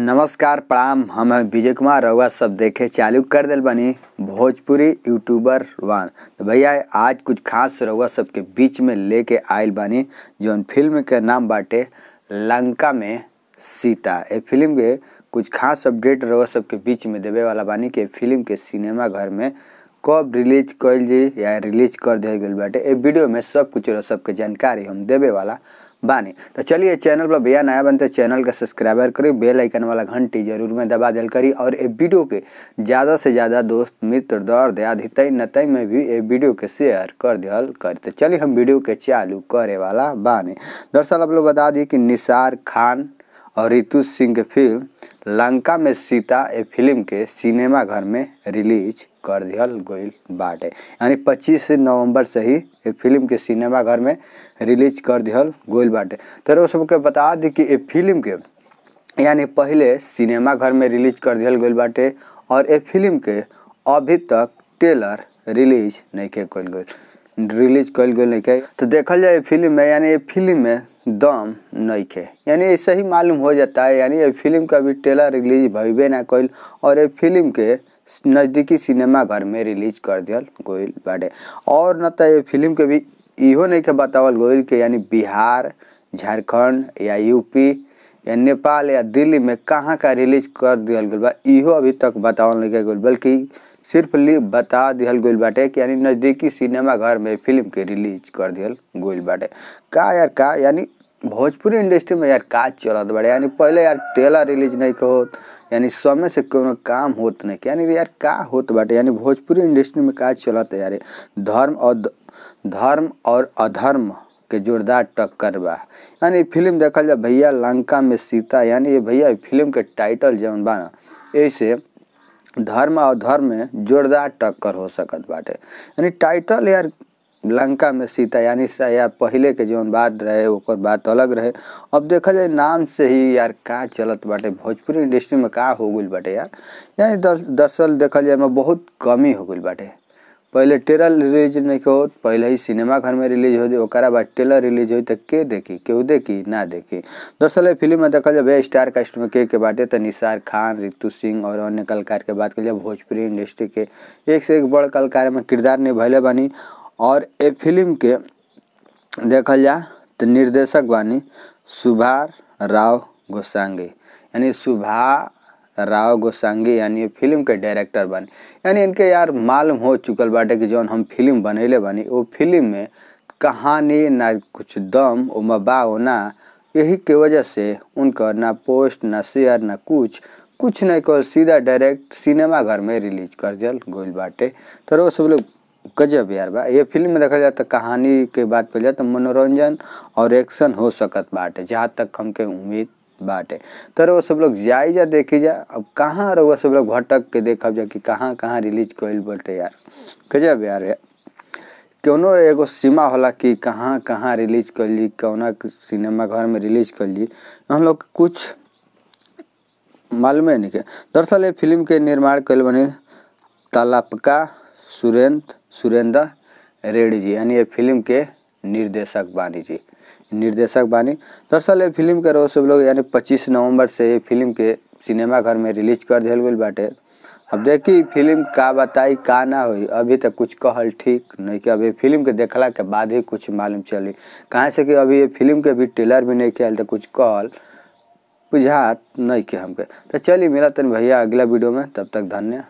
नमस्कार प्रणाम हम हैं विजय कुमार रउआ सब देखे चालू कर दिल बनी भोजपुरी यूट्यूबर वन तो भैया आज कुछ खास रउआ सबके बीच में लेके आयल बनी जौन फिल्म के नाम बाटे लंका में सीता ए फिल्म के कुछ खास अपडेट रउआ सबके बीच में देवे वाला बानी के फिल्म के सिनेमा घर में कब रिलीज कल जी या रिलीज कर दिया गया बाटे ए वीडियो में सब कुछ सबके जानकारी हम देवे वाला बानी तो चलिए चैनल पर भैया नया बनते चैनल का सब्सक्राइबर करी बेल आइकन वाला घंटी जरूर में दबा दिल करी और ये वीडियो के ज़्यादा से ज़्यादा दोस्त मित्र दौड़ दयाद हितई नतई में भी ये वीडियो के शेयर कर दिल कर तो चलिए हम वीडियो के चालू करे वाला बानी दरअसल आप लोग बता दिए कि निसार खान और रितु सिंह के फिल्म लंका में सीता ए फिल्म के सिनेमा घर में रिलीज कर दिया गई बाटे यानी 25 नवंबर से ही ए फिल्म के सिनेमा घर में रिलीज कर दिया गोल बाटे तो सबके बता दी कि ए फिल्म के यानी पहले सिनेमा घर में रिलीज कर दिया गोल बाटे और ए फिल्म के अभी तक ट्रेलर रिलीज नहीं के रिलीज कल गई नहीं के तो देखल जाए फिल्म में यानी फिल्म में दम नइखे यानी ऐसे ही मालूम हो जाता है यानी ये फिल्म का भी ट्रेलर रिलीज भवे ना कइल और ये फिल्म के नज़दीकी सिनेमा घर में रिलीज कर दिया गोयल बाटे और न तो ये फिल्म के भी इो नहीं के बतावल गोयल के यानी बिहार झारखंड या यूपी या नेपाल या दिल्ली में कहाँ का रिलीज कर दिया गल बा इहो अभी तक बतावल नहीं गल बल्कि सिर्फ ली बता दिया गोल बाटे कि यानी नज़दीकी सिनेमा घर में फिल्म के रिलीज कर दिया गोल बाटे का यार का यानी भोजपुरी इंडस्ट्री में यार का चलत बड़े यानी पहले यार टेलर रिलीज नहीं होत यानी समय से कोनो काम होत नहीं यानी यार का होत बाटे यानी भोजपुरी इंडस्ट्री में काज चलत यार धर्म और धर्म और अधर्म के जोरदार टक्कर बा यानी फिल्म देखल जाए भैया लंका में सीता यानी ये भैया फिल्म के टाइटल जौन बा ऐसे धर्म और धर्म में जोरदार टक्कर हो सकत बाटे यानी टाइटल यार लंका में सीता यानी सया पहले के जौन बात रहे ओकर बात अलग रहे अब देखा जाए नाम से ही यार कहाँ चलत बाटे भोजपुरी इंडस्ट्री में कहाँ हो गई बाटे यार यानी दरअसल देखा जाए में बहुत कमी हो गई बाटे पहले टेलर रिलीज नहीं हो पहले ही सिनेमा घर में रिलीज हो जाए ओकरा बाद टेलर रिलीज हो के देखी केहू देखी ना देखी दरअसल फिल्म में देखा जाए स्टार कास्ट में के के बाटे तो निसार खान रितु सिंह और अन्य कलाकार के बात कर भोजपुरी इंडस्ट्री के एक से एक बड़ कलाकार में किरदार निभाले बनी और ए फिल्म के देखल जाए तो निर्देशक बानी सुभाष राव गोसांगी यानी सुभा राव गोसांगी यानी फिल्म के डायरेक्टर बनी यानी इनके यार मालूम हो चुकल बाटे कि जौन हम फिल्म बनैले बनी वो फिल्म में कहानी ना कुछ दम ओ मबा ना यही के वजह से उनका ना पोस्ट ना शेयर ना कुछ कुछ नहीं कर सीधा डायरेक्ट सिनेमा घर में रिलीज कर जल गोल बाटे तो वो सब लोग गजब यार बा ये फिल्म में देखा जाए तो कहानी के बात पर जाए तो मनोरंजन और एक्शन हो सकत बाटे जहाँ तक हमके उम्मीद बाटे तो वो सब लोग जाए जा देखी जा अब कहाँ रउआ सब लोग भटक के देखब जा कि कहाँ कहाँ रिलीज कइल बटे यार गजब यार यार एगो सीमा होला कि कहाँ कहाँ रिलीज कर कौना सिनेमा घर में रिलीज कर ली हम लोग कुछ मालूम है नहीं के दरअसल ये फिल्म के निर्माण कल बने तालापका सुरेंद्र सुरेंद्र रेड्डी जी यानी ये फिल्म के निर्देशक बानी जी निर्देशक बानी दरअसल ये फिल्म के रोज सब लोग यानी पच्चीस नवंबर से ये फिल्म के सिनेमा घर में रिलीज कर दिल गई बाटे अब देखी फिल्म का बताई का ना हुई अभी तक कुछ कहल ठीक नहीं कि अभी फिल्म के देखला के बाद ही कुछ मालूम चली कहाँ से कि अभी ये फिल्म के भी ट्रेलर भी नहीं किया तो कुछ कहल बुझात नहीं कि हमके तो चलिए मिला तन भैया अगला वीडियो में तब तक धन्य